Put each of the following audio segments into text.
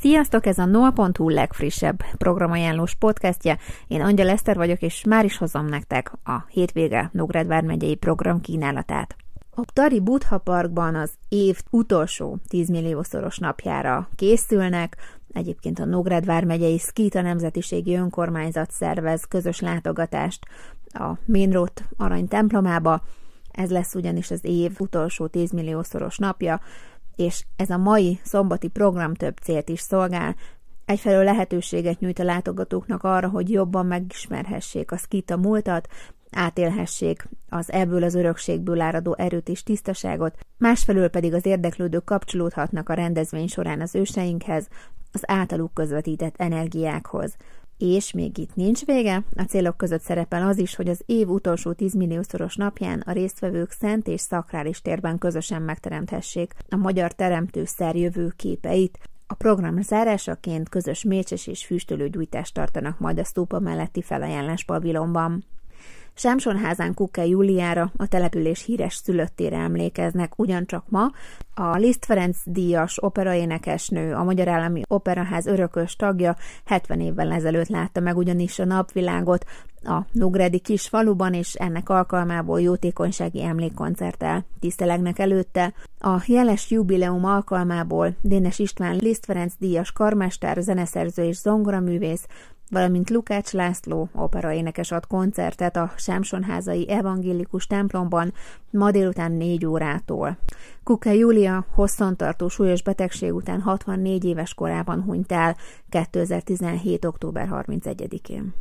Sziasztok, ez a Noa.hu legfrissebb programajánlós podcastje. Én Angyal Eszter vagyok, és már is hozom nektek a hétvége Nógrád vármegyei program kínálatát. A Tari Buddha Parkban az év utolsó 10 milliószoros napjára készülnek, Egyébként a Nógrád vármegyei Szkíta Nemzetiségi Önkormányzat szervez közös látogatást a Ménrót arany templomába, ez lesz ugyanis az év utolsó 10 milliószoros napja, és ez a mai szombati program több célt is szolgál. Egyfelől lehetőséget nyújt a látogatóknak arra, hogy jobban megismerhessék a Skita múltat, átélhessék az ebből az örökségből áradó erőt és tisztaságot, másfelől pedig az érdeklődők kapcsolódhatnak a rendezvény során az őseinkhez, az általuk közvetített energiákhoz. És még itt nincs vége, a célok között szerepel az is, hogy az év utolsó 10 milliószoros napján a résztvevők szent és szakrális térben közösen megteremthessék a magyar teremtő szerjövő képeit. A program zárásaként közös mécses és füstölőgyújtást tartanak majd a sztópa melletti felajánlás pavilonban. Sámsonházán Kuke Júliára, a település híres szülöttére emlékeznek ugyancsak ma. A Liszt Ferenc díjas operaénekesnő, a Magyar Állami Operaház örökös tagja 70 évvel ezelőtt látta meg ugyanis a napvilágot a Nugredi kis faluban, és ennek alkalmából jótékonysági emlékkoncerttel tisztelegnek előtte. A jeles jubileum alkalmából Dénes István Liszt Ferenc díjas karmester, zeneszerző és zongoraművész valamint Lukács László operaénekes ad koncertet a Sámsonházai Evangélikus templomban ma délután 4 órától. Kuka Júlia hosszantartó súlyos betegség után 64 éves korában hunyt el 2017. október 31-én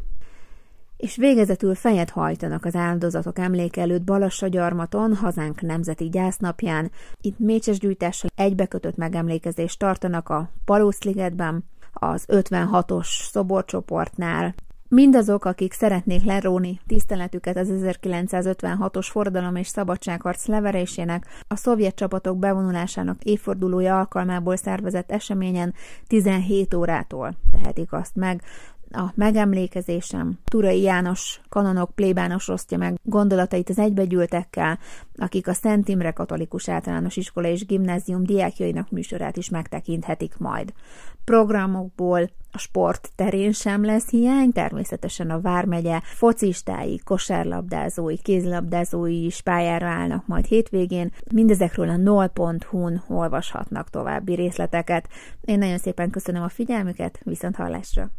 és végezetül fejet hajtanak az áldozatok emléke előtt Balassagyarmaton, hazánk nemzeti gyásznapján. Itt mécses gyűjtéssel egybekötött megemlékezést tartanak a Palószligetben, az 56-os szoborcsoportnál, Mindazok, akik szeretnék leróni tiszteletüket az 1956-os forradalom és szabadságharc leverésének, a szovjet csapatok bevonulásának évfordulója alkalmából szervezett eseményen 17 órától tehetik azt meg, a megemlékezésem. Turai János kanonok plébános osztja meg gondolatait az egybegyűltekkel, akik a Szent Imre Katolikus Általános Iskola és Gimnázium diákjainak műsorát is megtekinthetik majd. Programokból a sport terén sem lesz hiány, természetesen a Vármegye focistái, kosárlabdázói, kézlabdázói is pályára állnak majd hétvégén. Mindezekről a 0.hu-n olvashatnak további részleteket. Én nagyon szépen köszönöm a figyelmüket, viszont hallásra!